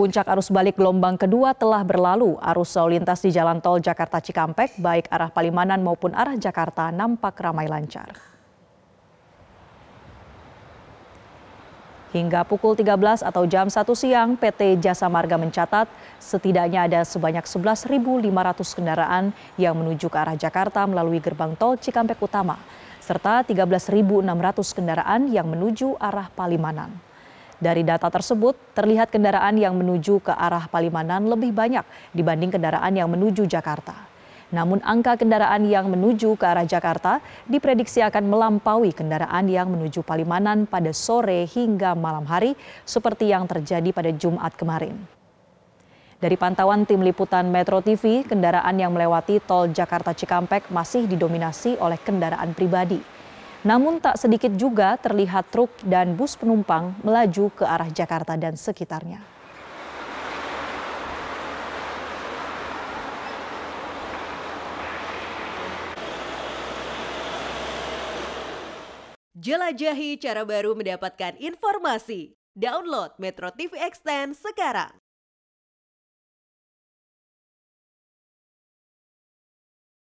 puncak arus balik gelombang kedua telah berlalu, arus lalu lintas di jalan tol Jakarta Cikampek, baik arah Palimanan maupun arah Jakarta, nampak ramai lancar. Hingga pukul 13 atau jam 1 siang, PT Jasa Marga mencatat setidaknya ada sebanyak 11.500 kendaraan yang menuju ke arah Jakarta melalui gerbang tol Cikampek Utama, serta 13.600 kendaraan yang menuju arah Palimanan. Dari data tersebut, terlihat kendaraan yang menuju ke arah Palimanan lebih banyak dibanding kendaraan yang menuju Jakarta. Namun angka kendaraan yang menuju ke arah Jakarta diprediksi akan melampaui kendaraan yang menuju Palimanan pada sore hingga malam hari seperti yang terjadi pada Jumat kemarin. Dari pantauan tim liputan Metro TV, kendaraan yang melewati tol Jakarta Cikampek masih didominasi oleh kendaraan pribadi. Namun tak sedikit juga terlihat truk dan bus penumpang melaju ke arah Jakarta dan sekitarnya. Jelajahi cara baru mendapatkan informasi. Download Metro TV Extend sekarang.